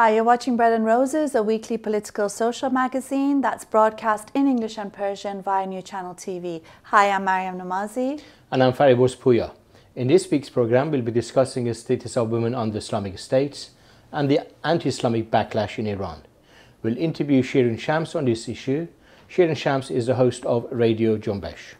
Hi, you're watching Bread and Roses, a weekly political social magazine that's broadcast in English and Persian via New Channel TV. Hi, I'm Mariam Namazi. And I'm Faribos Puya. In this week's program, we'll be discussing the status of women on the Islamic States and the anti-Islamic backlash in Iran. We'll interview Shirin Shams on this issue. Shirin Shams is the host of Radio Jumbesh.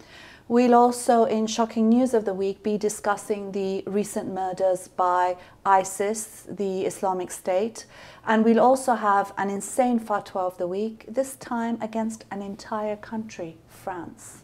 We'll also, in shocking news of the week, be discussing the recent murders by ISIS, the Islamic State, and we'll also have an insane fatwa of the week, this time against an entire country, France.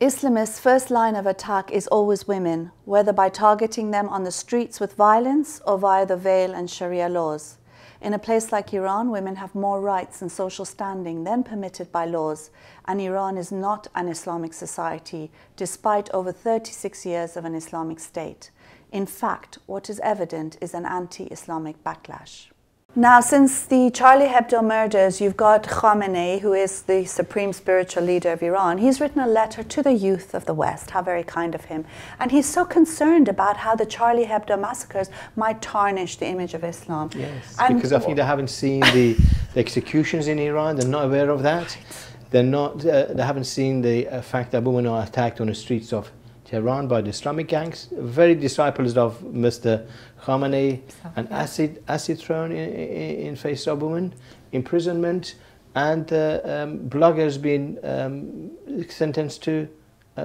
Islamists' first line of attack is always women, whether by targeting them on the streets with violence or via the veil and Sharia laws. In a place like Iran, women have more rights and social standing than permitted by laws, and Iran is not an Islamic society, despite over 36 years of an Islamic state. In fact, what is evident is an anti-Islamic backlash. Now, since the Charlie Hebdo murders, you've got Khamenei, who is the supreme spiritual leader of Iran. He's written a letter to the youth of the West. How very kind of him. And he's so concerned about how the Charlie Hebdo massacres might tarnish the image of Islam. Yes, and because I think they haven't seen the, the, executions in Iran. They're not aware of that. They're not, uh, they haven't seen the uh, fact that women are attacked on the streets of Tehran by the Islamic gangs, very disciples of Mr. Khamenei, an and acid, acid thrown in, in face of women, imprisonment, and uh, um, bloggers being um, sentenced to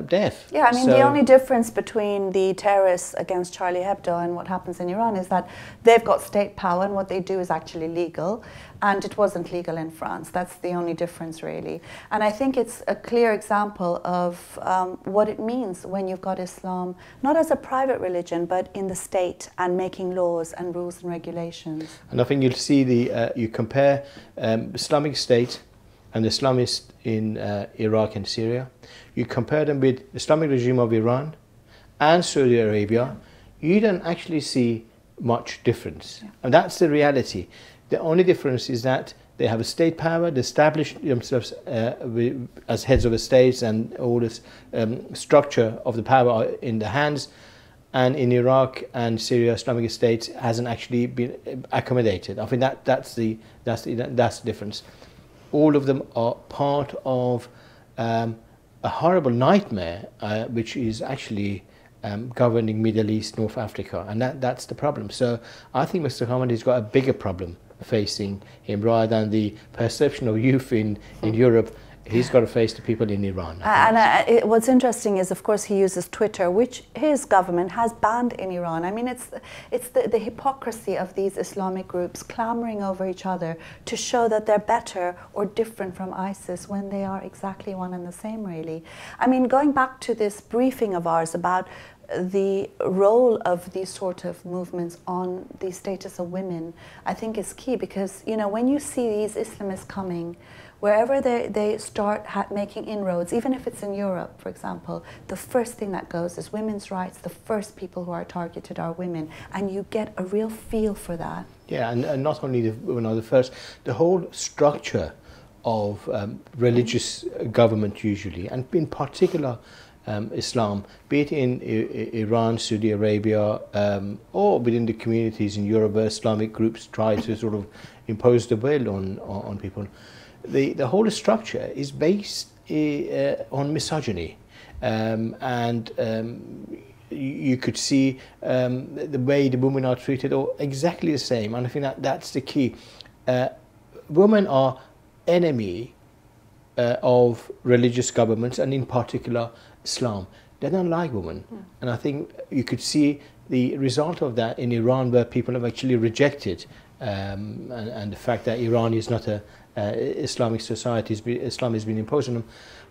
death. Yeah, I mean, so the only difference between the terrorists against Charlie Hebdo and what happens in Iran is that they've got state power and what they do is actually legal, and it wasn't legal in France. That's the only difference, really. And I think it's a clear example of um, what it means when you've got Islam, not as a private religion, but in the state and making laws and rules and regulations. And I think you'll see the, uh, you compare um, Islamic State and the Islamists in uh, Iraq and Syria, you compare them with Islamic regime of Iran and Saudi Arabia, yeah. you don't actually see much difference. Yeah. And that's the reality. The only difference is that they have a state power, they establish themselves uh, as heads of states and all this um, structure of the power are in the hands. And in Iraq and Syria, Islamic State hasn't actually been uh, accommodated. I think that, that's, the, that's, the, that's the difference all of them are part of um, a horrible nightmare, uh, which is actually um, governing Middle East, North Africa, and that, that's the problem. So I think Mr. Hammond has got a bigger problem facing him rather than the perception of youth in, in Europe he's got to face the people in Iran. and uh, it, what's interesting is, of course, he uses Twitter, which his government has banned in Iran. I mean, it's it's the, the hypocrisy of these Islamic groups clamoring over each other to show that they're better or different from ISIS when they are exactly one and the same, really. I mean, going back to this briefing of ours about the role of these sort of movements on the status of women, I think is key because, you know, when you see these Islamists coming, wherever they, they start making inroads, even if it's in Europe, for example, the first thing that goes is women's rights. The first people who are targeted are women, and you get a real feel for that. Yeah, and, and not only the, you know, the first, the whole structure of um, religious government usually, and in particular um, Islam, be it in I Iran, Saudi Arabia, um, or within the communities in Europe, where Islamic groups try to sort of impose the will on, on, on people the, the whole structure is based uh, on misogyny. Um, and um, you could see um, the way the women are treated are exactly the same. And I think that that's the key. Uh, women are enemy uh, of religious governments and in particular Islam. They don't like women. Hmm. And I think you could see the result of that in Iran where people have actually rejected um, and, and, the fact that Iran is not a uh, Islamic society, Islam has been imposed on them.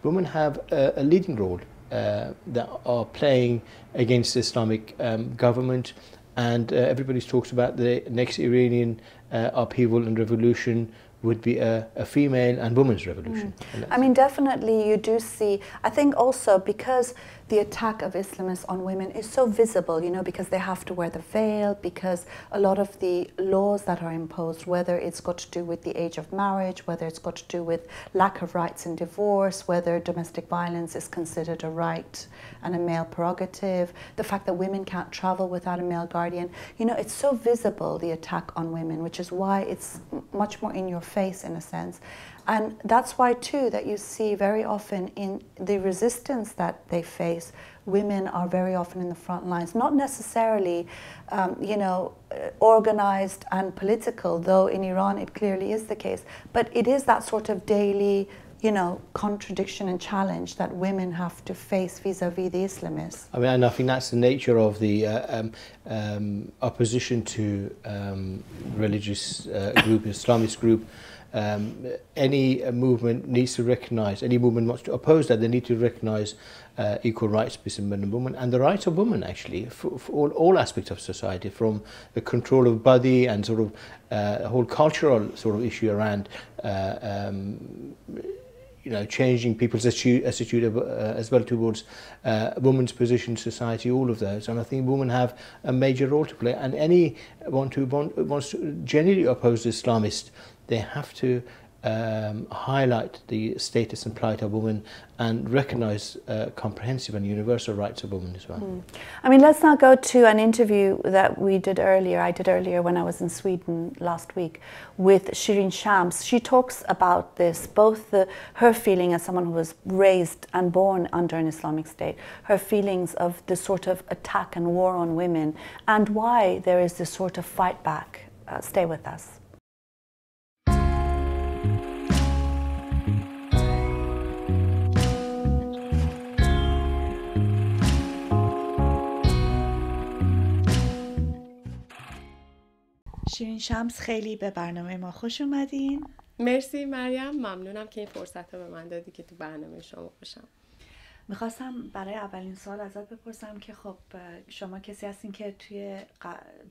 Women have a, a leading role uh, that are playing against the Islamic um, government, and uh, everybody talks about the next Iranian uh, upheaval and revolution would be a, a, female and women's revolution. Mm. I mean, definitely you do see, I think also because the attack of Islamists on women is so visible, you know, because they have to wear the veil, because a lot of the laws that are imposed, whether it's got to do with the age of marriage, whether it's got to do with lack of rights in divorce, whether domestic violence is considered a right and a male prerogative, the fact that women can't travel without a male guardian, you know, it's so visible, the attack on women, which is why it's much more in your face in a sense. And that's why, too, that you see very often in the resistance that they face, women are very often in the front lines, not necessarily, um, you know, uh, organized and political, though in Iran it clearly is the case, but it is that sort of daily you know, contradiction and challenge that women have to face vis-a-vis the Islamists. I mean, and I think that's the nature of the uh, um, um, opposition to um, religious uh, group, Islamist group, um, any uh, movement needs to recognise, any movement wants to oppose that, they need to recognise uh, equal rights between men and women and the rights of women actually for, for all, all aspects of society from the control of body and sort of uh, a whole cultural sort of issue around uh, um, you know, changing people's attitude, uh, as well towards uh, women's position in society, all of those. And I think women have a major role to play. And anyone who wants to genuinely oppose Islamist they have to um, highlight the status and plight of women and recognise uh, comprehensive and universal rights of women as well. Mm. I mean, let's now go to an interview that we did earlier, I did earlier when I was in Sweden last week with Shirin Shams. She talks about this, both the, her feeling as someone who was raised and born under an Islamic State, her feelings of this sort of attack and war on women, and why there is this sort of fight back. Uh, stay with us. شیرین شمس خیلی به برنامه ما خوش اومدین مرسی مریم ممنونم که این فرصت رو به من دادی که تو برنامه شما باشم میخواستم برای اولین سال ازت بپرسم که خب شما کسی هستین که توی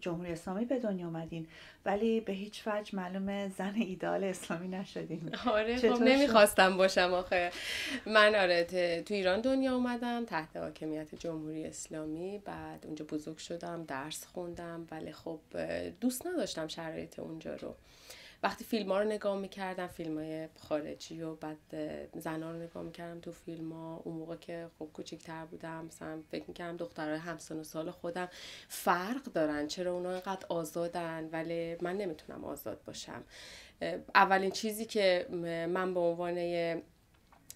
جمهوری اسلامی به دنیا اومدین ولی به هیچ وجه معلوم زن ایدال اسلامی نشدین آره خب نمیخواستم باشم آخه من آره تو ایران دنیا اومدم تحت حاکمیت جمهوری اسلامی بعد اونجا بزرگ شدم درس خوندم ولی خب دوست نداشتم شرایط اونجا رو وقتی فیلم ها رو نگاه میکردم فیلم های خارجی و بعد ها رو نگاه میکردم تو فیلم ها اون موقع که خب کوچیکتر بودم مثلا فکر میکردم دخترهای همسن و سال خودم فرق دارن چرا اونا اینقدر آزادن ولی من نمیتونم آزاد باشم اولین چیزی که من به عنوان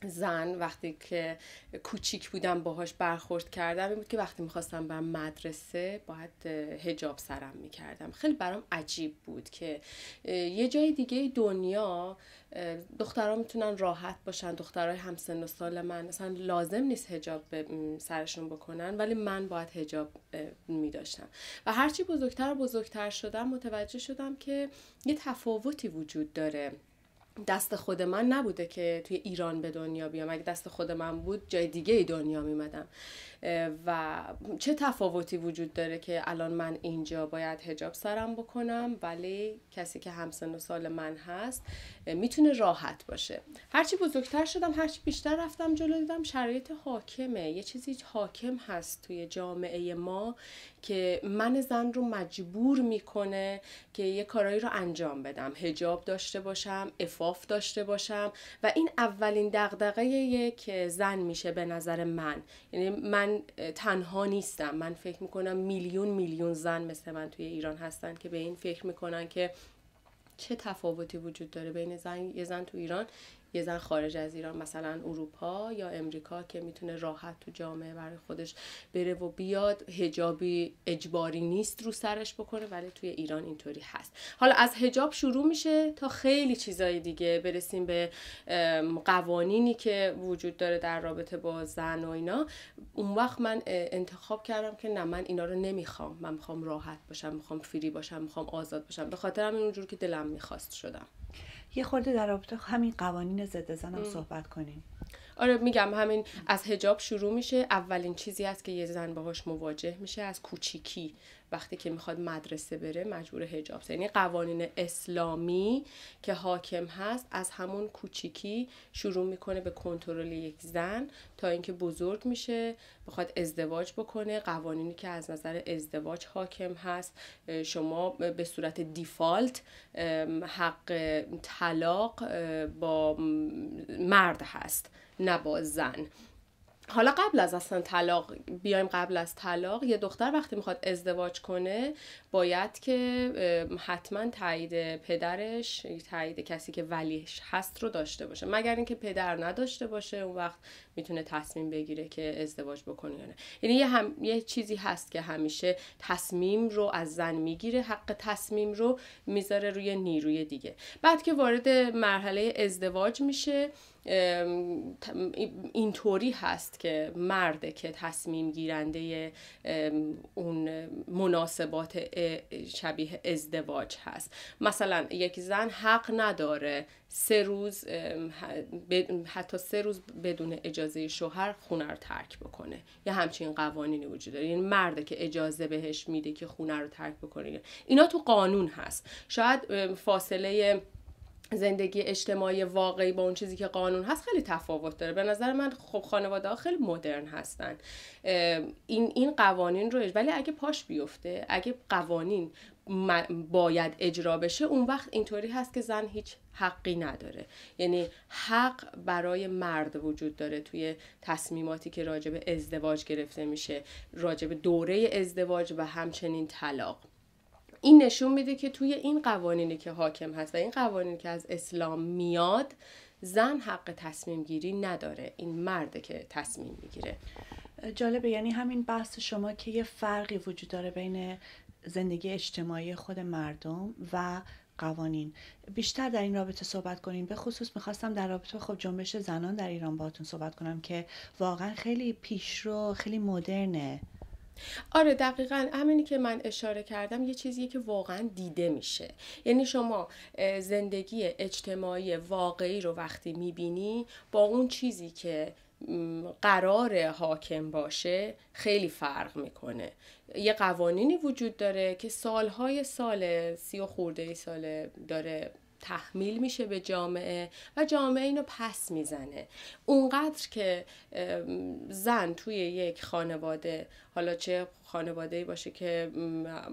زن وقتی که کوچیک بودم باهاش برخورد کردم این بود که وقتی میخواستم برم مدرسه باید هجاب سرم میکردم خیلی برام عجیب بود که یه جای دیگه دنیا دخترها میتونن راحت باشن دخترهای همسن و سال من مثلا لازم نیست هجاب سرشون بکنن ولی من باید هجاب میداشتم و هرچی بزرگتر بزرگتر شدم متوجه شدم که یه تفاوتی وجود داره دست خود من نبوده که توی ایران به دنیا بیام اگه دست خود من بود جای دیگه ای دنیا میمدم و چه تفاوتی وجود داره که الان من اینجا باید هجاب سرم بکنم ولی کسی که همسن و سال من هست میتونه راحت باشه هرچی بزرگتر شدم هرچی بیشتر رفتم جلو دیدم شرایط حاکمه یه چیزی حاکم هست توی جامعه ما که من زن رو مجبور میکنه که یه کارایی رو انجام بدم هجاب داشته باشم افاف داشته باشم و این اولین دغدغه یک زن میشه به نظر من یعنی من تنها نیستم من فکر میکنم میلیون میلیون زن مثل من توی ایران هستن که به این فکر میکنن که چه تفاوتی وجود داره بین زن یه زن تو ایران یه زن خارج از ایران مثلا اروپا یا امریکا که میتونه راحت تو جامعه برای خودش بره و بیاد هجابی اجباری نیست رو سرش بکنه ولی توی ایران اینطوری هست حالا از هجاب شروع میشه تا خیلی چیزای دیگه برسیم به قوانینی که وجود داره در رابطه با زن و اینا اون وقت من انتخاب کردم که نه من اینا رو نمیخوام من میخوام راحت باشم میخوام فری باشم میخوام آزاد باشم به خاطر همین اونجور که دلم میخواست شدم یه خورده در رابطه همین قوانین ضد زن هم صحبت کنیم آره میگم همین از هجاب شروع میشه اولین چیزی است که یه زن باهاش مواجه میشه از کوچیکی وقتی که میخواد مدرسه بره مجبور هجاب یعنی قوانین اسلامی که حاکم هست از همون کوچیکی شروع میکنه به کنترل یک زن تا اینکه بزرگ میشه میخواد ازدواج بکنه قوانینی که از نظر ازدواج حاکم هست شما به صورت دیفالت حق طلاق با مرد هست نه با زن حالا قبل از اصلا طلاق بیایم قبل از طلاق یه دختر وقتی میخواد ازدواج کنه باید که حتما تایید پدرش تایید کسی که ولیش هست رو داشته باشه مگر اینکه پدر نداشته باشه اون وقت میتونه تصمیم بگیره که ازدواج بکنه یا نه یعنی یه, هم، یه چیزی هست که همیشه تصمیم رو از زن میگیره حق تصمیم رو میذاره روی نیروی دیگه بعد که وارد مرحله ازدواج میشه اینطوری هست که مرد که تصمیم گیرنده اون مناسبات شبیه ازدواج هست مثلا یک زن حق نداره سه روز حتی سه روز بدون اجازه شوهر خونه رو ترک بکنه یا همچین قوانینی وجود داره یعنی مرد که اجازه بهش میده که خونه رو ترک بکنه اینا تو قانون هست شاید فاصله زندگی اجتماعی واقعی با اون چیزی که قانون هست خیلی تفاوت داره به نظر من خب خانواده ها خیلی مدرن هستن این این قوانین رو ولی اگه پاش بیفته اگه قوانین باید اجرا بشه اون وقت اینطوری هست که زن هیچ حقی نداره یعنی حق برای مرد وجود داره توی تصمیماتی که راجب ازدواج گرفته میشه راجب دوره ازدواج و همچنین طلاق این نشون میده که توی این قوانینی که حاکم هست و این قوانینی که از اسلام میاد زن حق تصمیم گیری نداره این مرد که تصمیم میگیره جالبه یعنی همین بحث شما که یه فرقی وجود داره بین زندگی اجتماعی خود مردم و قوانین بیشتر در این رابطه صحبت کنین به خصوص میخواستم در رابطه خب جنبش زنان در ایران باهاتون صحبت کنم که واقعا خیلی پیشرو خیلی مدرنه آره دقیقا همینی که من اشاره کردم یه چیزیه که واقعا دیده میشه یعنی شما زندگی اجتماعی واقعی رو وقتی میبینی با اون چیزی که قرار حاکم باشه خیلی فرق میکنه یه قوانینی وجود داره که سالهای سال سی و خورده ای سال داره تحمیل میشه به جامعه و جامعه اینو پس میزنه اونقدر که زن توی یک خانواده حالا چه خانواده ای باشه که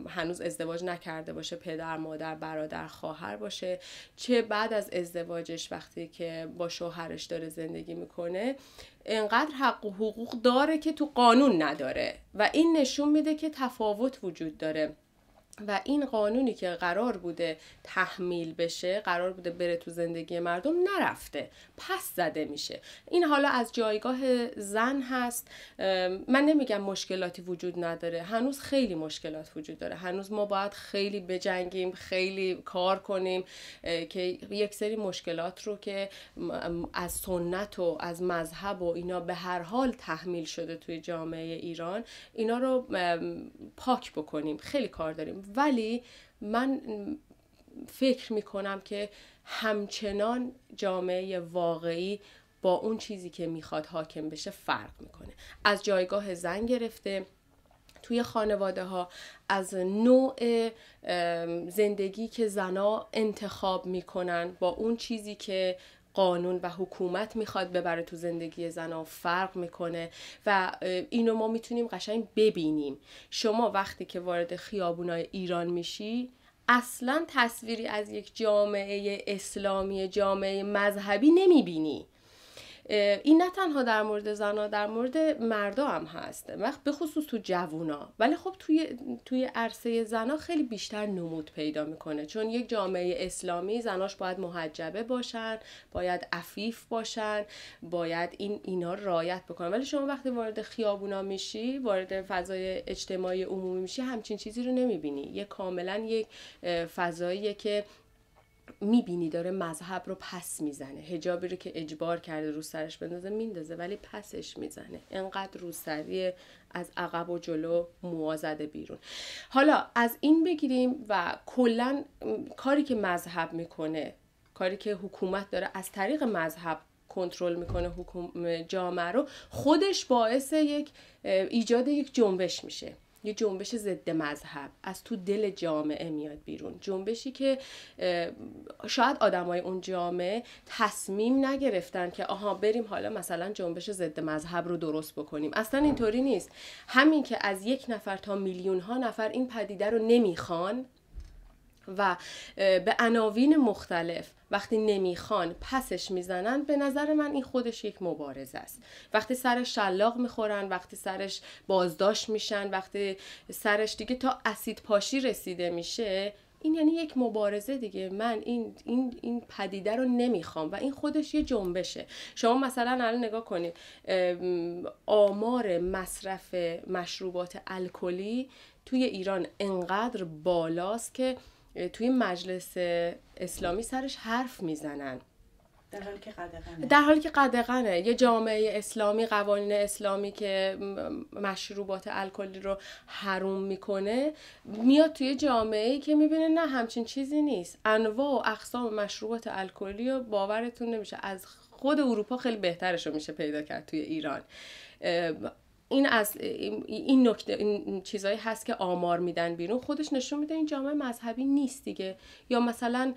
هنوز ازدواج نکرده باشه پدر مادر برادر خواهر باشه چه بعد از ازدواجش وقتی که با شوهرش داره زندگی میکنه انقدر حق و حقوق داره که تو قانون نداره و این نشون میده که تفاوت وجود داره و این قانونی که قرار بوده تحمیل بشه قرار بوده بره تو زندگی مردم نرفته پس زده میشه این حالا از جایگاه زن هست من نمیگم مشکلاتی وجود نداره هنوز خیلی مشکلات وجود داره هنوز ما باید خیلی بجنگیم خیلی کار کنیم که یک سری مشکلات رو که از سنت و از مذهب و اینا به هر حال تحمیل شده توی جامعه ایران اینا رو پاک بکنیم خیلی کار داریم ولی من فکر میکنم که همچنان جامعه واقعی با اون چیزی که میخواد حاکم بشه فرق میکنه از جایگاه زن گرفته توی خانواده ها از نوع زندگی که زنا انتخاب میکنن با اون چیزی که قانون و حکومت میخواد ببره تو زندگی و فرق میکنه و اینو ما میتونیم قشنگ ببینیم شما وقتی که وارد های ایران میشی اصلا تصویری از یک جامعه اسلامی جامعه مذهبی نمیبینی این نه تنها در مورد زنا در مورد مردا هم هست وقت به خصوص تو جوونا ولی خب توی توی عرصه زنا خیلی بیشتر نمود پیدا میکنه چون یک جامعه اسلامی زناش باید محجبه باشن باید عفیف باشن باید این اینا رایت بکنن ولی شما وقتی وارد خیابونا میشی وارد فضای اجتماعی عمومی میشی همچین چیزی رو نمیبینی یه کاملا یک فضاییه که میبینی داره مذهب رو پس میزنه هجابی رو که اجبار کرده رو سرش بندازه میندازه ولی پسش میزنه انقدر روسری از عقب و جلو موازده بیرون حالا از این بگیریم و کلا کاری که مذهب میکنه کاری که حکومت داره از طریق مذهب کنترل میکنه حکوم جامعه رو خودش باعث یک ایجاد یک جنبش میشه یه جنبش ضد مذهب از تو دل جامعه میاد بیرون جنبشی که شاید آدمای اون جامعه تصمیم نگرفتن که آها بریم حالا مثلا جنبش ضد مذهب رو درست بکنیم اصلا اینطوری نیست همین که از یک نفر تا میلیون ها نفر این پدیده رو نمیخوان و به عناوین مختلف وقتی نمیخوان پسش میزنن به نظر من این خودش یک مبارزه است وقتی سرش شلاق میخورن وقتی سرش بازداشت میشن وقتی سرش دیگه تا اسید پاشی رسیده میشه این یعنی یک مبارزه دیگه من این این این پدیده رو نمیخوام و این خودش یه جنبشه شما مثلا الان نگاه کنید آمار مصرف مشروبات الکلی توی ایران انقدر بالاست که توی مجلس اسلامی سرش حرف میزنن در حالی که قدقنه در حالی که قدقنه یه جامعه اسلامی قوانین اسلامی که مشروبات الکلی رو حروم میکنه میاد توی جامعه ای که میبینه نه همچین چیزی نیست انواع و اقسام مشروبات الکلی رو باورتون نمیشه از خود اروپا خیلی بهترش رو میشه پیدا کرد توی ایران این از این نکته این چیزایی هست که آمار میدن بیرون خودش نشون میده این جامعه مذهبی نیست دیگه یا مثلا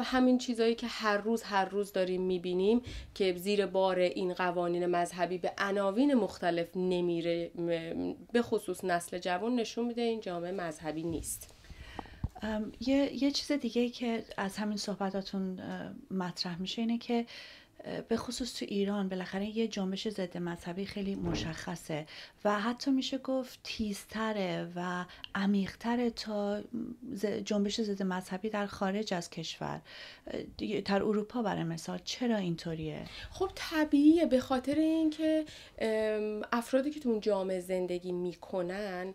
همین چیزایی که هر روز هر روز داریم میبینیم که زیر بار این قوانین مذهبی به عناوین مختلف نمیره به خصوص نسل جوان نشون میده این جامعه مذهبی نیست یه،, یه چیز دیگه که از همین صحبتاتون مطرح میشه اینه که به خصوص تو ایران بالاخره یه جنبش ضد مذهبی خیلی مشخصه و حتی میشه گفت تیزتره و عمیقتره تا جنبش ضد مذهبی در خارج از کشور در اروپا برای مثال چرا اینطوریه خب طبیعیه به خاطر اینکه افرادی که تو اون جامعه زندگی میکنن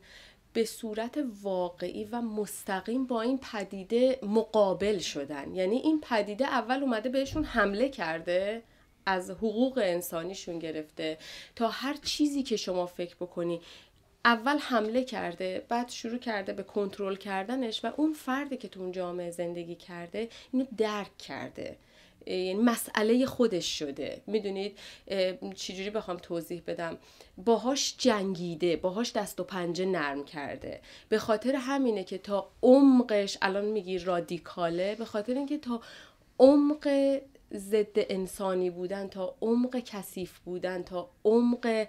به صورت واقعی و مستقیم با این پدیده مقابل شدن یعنی این پدیده اول اومده بهشون حمله کرده از حقوق انسانیشون گرفته تا هر چیزی که شما فکر بکنی اول حمله کرده بعد شروع کرده به کنترل کردنش و اون فردی که تو اون جامعه زندگی کرده اینو درک کرده یعنی مسئله خودش شده میدونید چجوری بخوام توضیح بدم باهاش جنگیده باهاش دست و پنجه نرم کرده به خاطر همینه که تا عمقش الان میگی رادیکاله به خاطر اینکه تا عمق ضد انسانی بودن تا عمق کثیف بودن تا عمق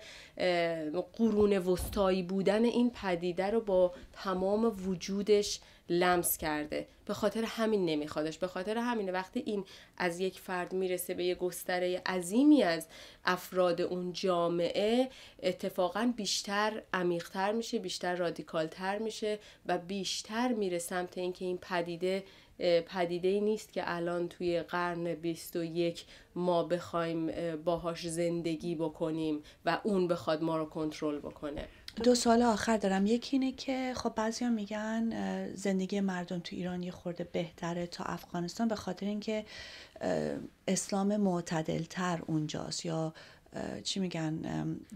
قرون وسطایی بودن این پدیده رو با تمام وجودش لمس کرده به خاطر همین نمیخوادش به خاطر همینه وقتی این از یک فرد میرسه به یه گستره عظیمی از افراد اون جامعه اتفاقا بیشتر عمیقتر میشه بیشتر رادیکالتر میشه و بیشتر میره سمت اینکه این پدیده پدیده ای نیست که الان توی قرن 21 ما بخوایم باهاش زندگی بکنیم و اون بخواد ما رو کنترل بکنه دو سال آخر دارم یکی اینه که خب بعضیا میگن زندگی مردم تو ایران یه خورده بهتره تا افغانستان به خاطر اینکه اسلام معتدلتر اونجاست یا چی میگن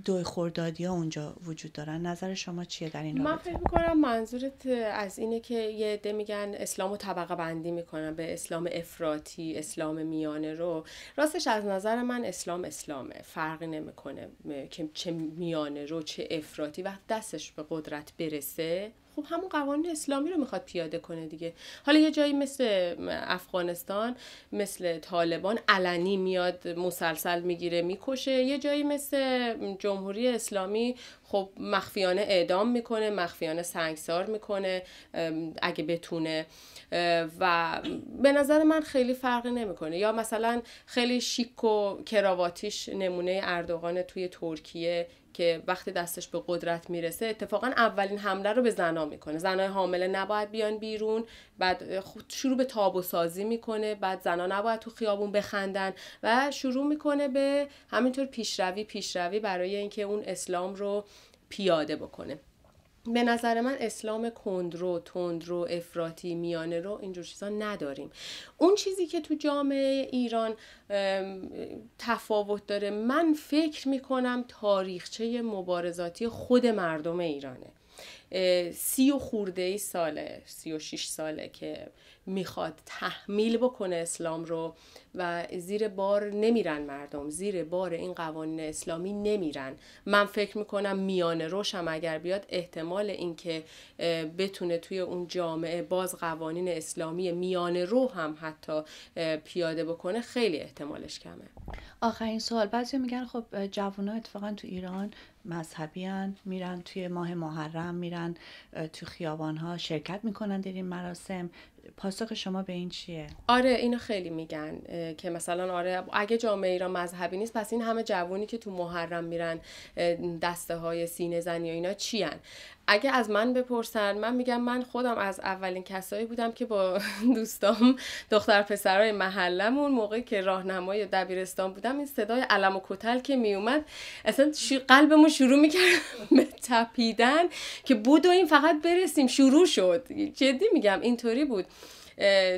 دو خوردادی ها اونجا وجود دارن نظر شما چیه در این رابطه؟ من فکر میکنم منظورت از اینه که یه عده میگن اسلام و طبقه بندی میکنن به اسلام افراتی اسلام میانه رو راستش از نظر من اسلام اسلامه فرقی نمیکنه که چه میانه رو چه افراتی وقت دستش به قدرت برسه خب همون قوانین اسلامی رو میخواد پیاده کنه دیگه حالا یه جایی مثل افغانستان مثل طالبان علنی میاد مسلسل میگیره میکشه یه جایی مثل جمهوری اسلامی خب مخفیانه اعدام میکنه مخفیانه سنگسار میکنه اگه بتونه و به نظر من خیلی فرقی نمیکنه یا مثلا خیلی شیک و کراواتیش نمونه اردوغان توی ترکیه که وقتی دستش به قدرت میرسه اتفاقا اولین حمله رو به زنا میکنه زنای حامله نباید بیان بیرون بعد شروع به تاب و سازی میکنه بعد زنا نباید تو خیابون بخندن و شروع میکنه به همینطور پیشروی پیشروی برای اینکه اون اسلام رو پیاده بکنه به نظر من اسلام کندرو تندرو افراطی میانه رو اینجور چیزا نداریم اون چیزی که تو جامعه ایران تفاوت داره من فکر میکنم تاریخچه مبارزاتی خود مردم ایرانه سی و خورده ساله سی و شیش ساله که میخواد تحمیل بکنه اسلام رو و زیر بار نمیرن مردم زیر بار این قوانین اسلامی نمیرن من فکر میکنم میان روشم اگر بیاد احتمال اینکه بتونه توی اون جامعه باز قوانین اسلامی میان رو هم حتی پیاده بکنه خیلی احتمالش کمه آخرین سوال بعضی میگن خب ها اتفاقا تو ایران مذهبی میرن توی ماه محرم میرن میرن تو خیابان ها شرکت میکنن در این مراسم پاسخ شما به این چیه آره اینو خیلی میگن که مثلا آره اگه جامعه ایران مذهبی نیست پس این همه جوونی که تو محرم میرن دسته های سینه زنی و اینا هن؟ اگه از من بپرسن من میگم من خودم از اولین کسایی بودم که با دوستام دختر پسرای محلمون موقعی که راهنمای دبیرستان بودم این صدای علم و کتل که میومد اصلا قلبمون شروع میکرد به تپیدن که بود و این فقط برسیم شروع شد جدی میگم اینطوری بود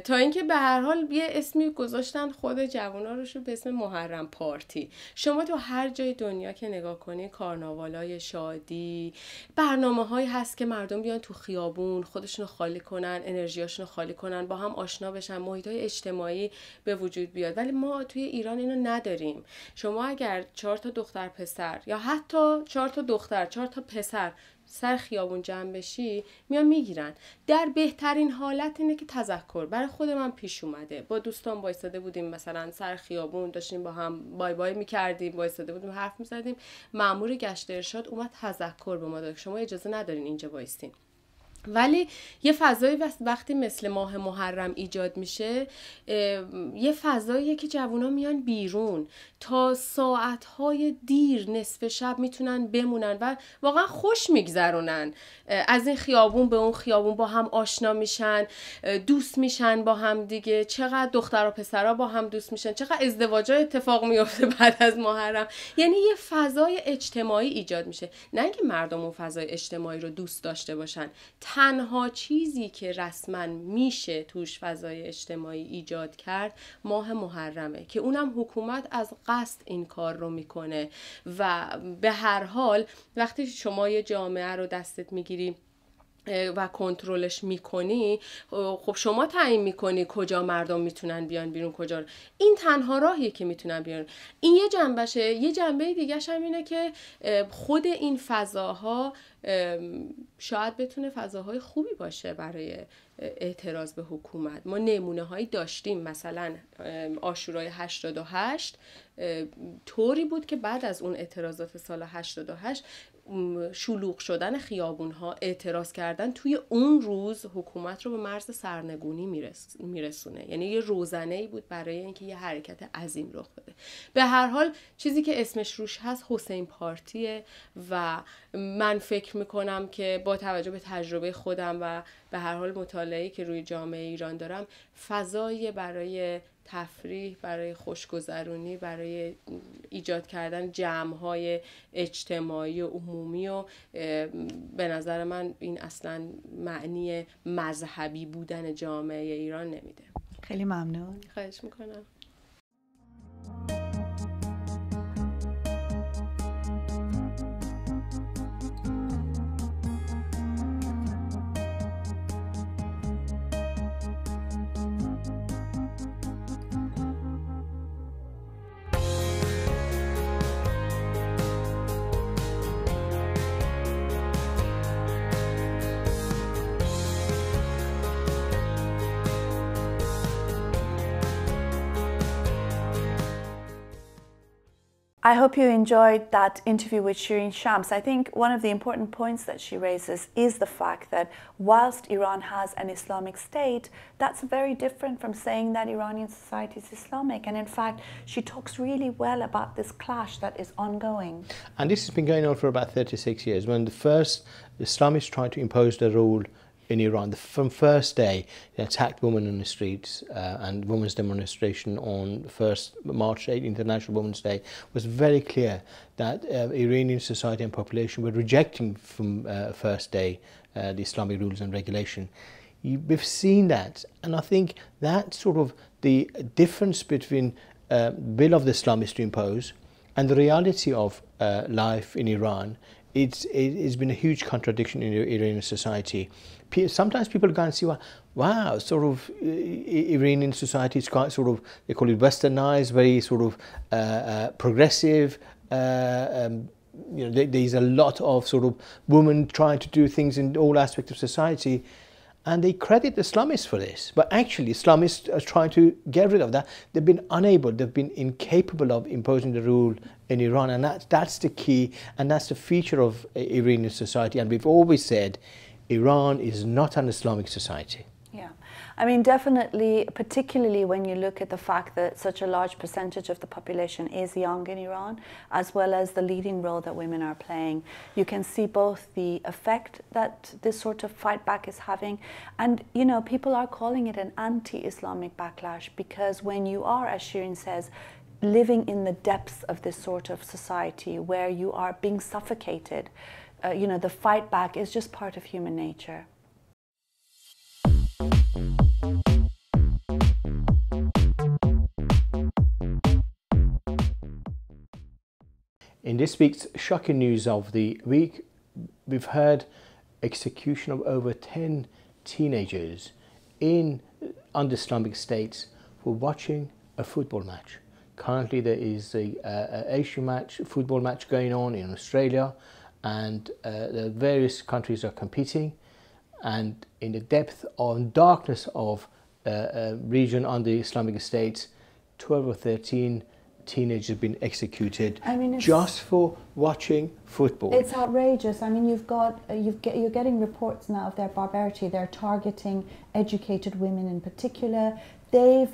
تا اینکه به هر حال یه اسمی گذاشتن خود جوانا رو به اسم محرم پارتی شما تو هر جای دنیا که نگاه کنی کارناوالای شادی برنامه هایی هست که مردم بیان تو خیابون خودشونو خالی کنن انرژیاشون خالی کنن با هم آشنا بشن محیط های اجتماعی به وجود بیاد ولی ما توی ایران اینو نداریم شما اگر چهار تا دختر پسر یا حتی چهار تا دختر چهار تا پسر سر خیابون جمع بشی میان میگیرن در بهترین حالت اینه که تذکر برای خود من پیش اومده با دوستان وایساده بودیم مثلا سر خیابون داشتیم با هم بای بای میکردیم وایساده بودیم حرف میزدیم مامور گشت ارشاد اومد تذکر به ما داد شما اجازه ندارین اینجا بایستین ولی یه فضایی وقتی مثل ماه محرم ایجاد میشه یه فضایی که جوونا میان بیرون تا ساعتهای دیر نصف شب میتونن بمونن و واقعا خوش میگذرونن از این خیابون به اون خیابون با هم آشنا میشن دوست میشن با هم دیگه چقدر دختر و پسرها با هم دوست میشن چقدر ها اتفاق میفته بعد از محرم یعنی یه فضای اجتماعی ایجاد میشه نه اینکه مردم اون فضای اجتماعی رو دوست داشته باشن تنها چیزی که رسما میشه توش فضای اجتماعی ایجاد کرد ماه محرمه که اونم حکومت از قصد این کار رو میکنه و به هر حال وقتی شما یه جامعه رو دستت میگیری و کنترلش میکنی خب شما تعیین میکنی کجا مردم میتونن بیان بیرون کجا این تنها راهیه که میتونن بیان این یه جنبشه یه جنبه دیگه هم اینه که خود این فضاها شاید بتونه فضاهای خوبی باشه برای اعتراض به حکومت ما نمونه هایی داشتیم مثلا آشورای 88 طوری بود که بعد از اون اعتراضات سال 88 شلوغ شدن خیابون ها اعتراض کردن توی اون روز حکومت رو به مرز سرنگونی میرسونه یعنی یه روزنه ای بود برای اینکه یه حرکت عظیم رخ بده به هر حال چیزی که اسمش روش هست حسین پارتیه و من فکر میکنم که با توجه به تجربه خودم و به هر حال مطالعه که روی جامعه ایران دارم فضایی برای تفریح برای خوشگذرونی برای ایجاد کردن های اجتماعی و عمومی و به نظر من این اصلا معنی مذهبی بودن جامعه ایران نمیده خیلی ممنون خواهش میکنم I hope you enjoyed that interview with Shirin Shams. I think one of the important points that she raises is the fact that whilst Iran has an Islamic state, that's very different from saying that Iranian society is Islamic. And in fact, she talks really well about this clash that is ongoing. And this has been going on for about 36 years. When the first Islamists tried to impose their rule in Iran. The, from first day, they attacked women in the streets, uh, and women's demonstration on first March 8, International Women's Day, was very clear that uh, Iranian society and population were rejecting from uh, first day uh, the Islamic rules and regulation. You, we've seen that, and I think that sort of the difference between uh, will of the Islamists to impose and the reality of uh, life in Iran it's it's been a huge contradiction in Iranian society. Sometimes people go and see Wow, sort of Iranian society is quite sort of they call it westernized, very sort of uh, uh, progressive. Uh, um, you know, there's a lot of sort of women trying to do things in all aspects of society. And they credit Islamists for this. But actually, Islamists are trying to get rid of that. They've been unable, they've been incapable of imposing the rule in Iran. And that, that's the key, and that's the feature of Iranian society. And we've always said Iran is not an Islamic society. I mean, definitely, particularly when you look at the fact that such a large percentage of the population is young in Iran, as well as the leading role that women are playing, you can see both the effect that this sort of fight back is having. And, you know, people are calling it an anti Islamic backlash because when you are, as Shirin says, living in the depths of this sort of society where you are being suffocated, uh, you know, the fight back is just part of human nature. In this week's shocking news of the week, we've heard execution of over 10 teenagers in under Islamic states for watching a football match. Currently, there is a, Asian match, football match going on in Australia, and uh, the various countries are competing. And in the depth and darkness of uh, a uh, region under Islamic states, 12 or 13 teenagers have been executed I mean, just for watching football. It's outrageous. I mean, you've got uh, get, you're getting reports now of their barbarity. They're targeting educated women in particular. They've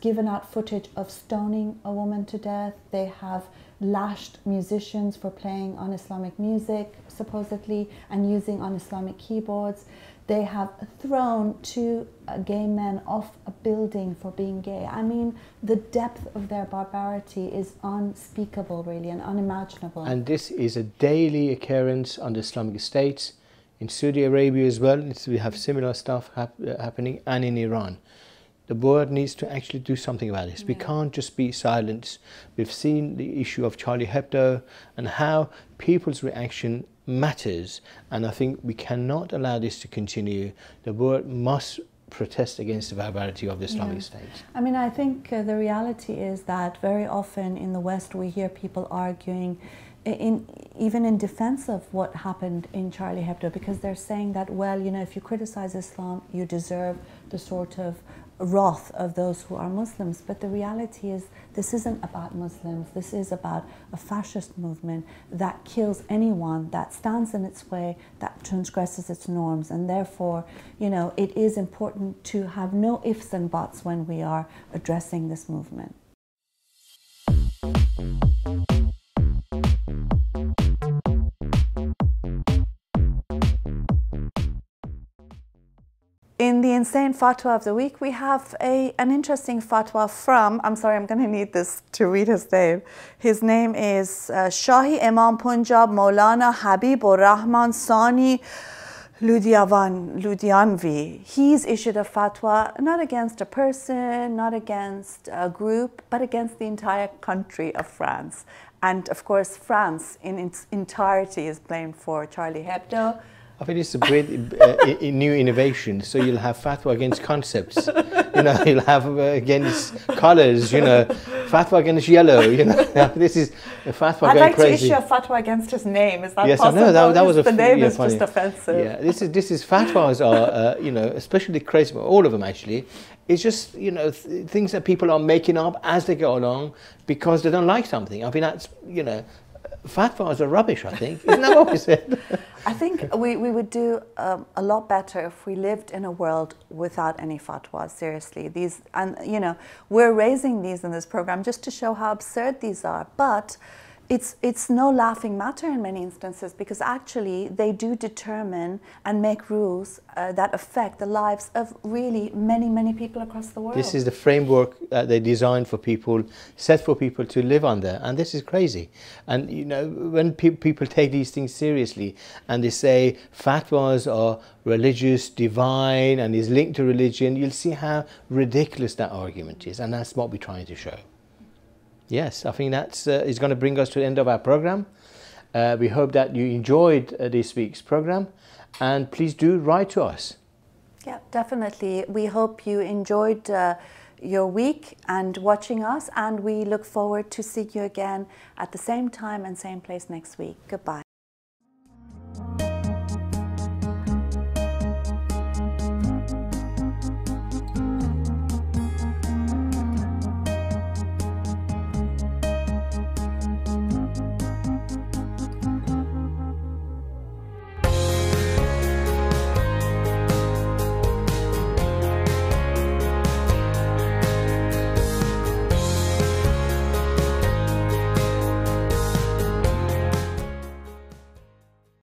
given out footage of stoning a woman to death. They have lashed musicians for playing on Islamic music, supposedly, and using on Islamic keyboards. They have thrown two uh, gay men off a building for being gay. I mean, the depth of their barbarity is unspeakable, really, and unimaginable. And this is a daily occurrence under Islamic states. In Saudi Arabia as well, we have similar stuff hap uh, happening, and in Iran. The world needs to actually do something about this. Yeah. We can't just be silent. We've seen the issue of Charlie Hebdo and how people's reaction matters. And I think we cannot allow this to continue. The world must protest against the barbarity of the Islamic yeah. State. I mean, I think uh, the reality is that very often in the West we hear people arguing. In, even in defense of what happened in Charlie Hebdo, because they're saying that, well, you know, if you criticize Islam, you deserve the sort of wrath of those who are Muslims. But the reality is, this isn't about Muslims. This is about a fascist movement that kills anyone that stands in its way, that transgresses its norms. And therefore, you know, it is important to have no ifs and buts when we are addressing this movement. the insane fatwa of the week, we have a, an interesting fatwa from, I'm sorry, I'm going to need this to read his name. His name is uh, Shahi Imam Punjab Maulana Habibur Rahman Sani Ludiavan, Ludianvi. He's issued a fatwa not against a person, not against a group, but against the entire country of France. And of course, France in its entirety is blamed for Charlie Hebdo I think it's a great uh, new innovation. So you'll have fatwa against concepts, you know. You'll have uh, against colors, you know. Fatwa against yellow, you know. this is a uh, fatwa I'd like crazy. to issue a fatwa against his name. Is that yes, possible? Yes, I know that, that was a the name yeah, is funny. just offensive. Yeah, this is this is fatwas are uh, you know especially crazy, all of them actually. It's just you know th things that people are making up as they go along because they don't like something. I mean that's you know fatwas are rubbish. I think isn't that what we said? I think we, we would do um, a lot better if we lived in a world without any fatwas, seriously. These, and you know, we're raising these in this program just to show how absurd these are. But it's, it's no laughing matter in many instances because actually they do determine and make rules uh, that affect the lives of really many, many people across the world. This is the framework that they designed for people, set for people to live under, and this is crazy. And you know, when pe people take these things seriously and they say fatwas are religious, divine, and is linked to religion, you'll see how ridiculous that argument is, and that's what we're trying to show yes, I think that's uh, is going to bring us to the end of our program. Uh, we hope that you enjoyed uh, this week's program, and please do write to us. Yeah, definitely. We hope you enjoyed uh, your week and watching us, and we look forward to seeing you again at the same time and same place next week. Goodbye.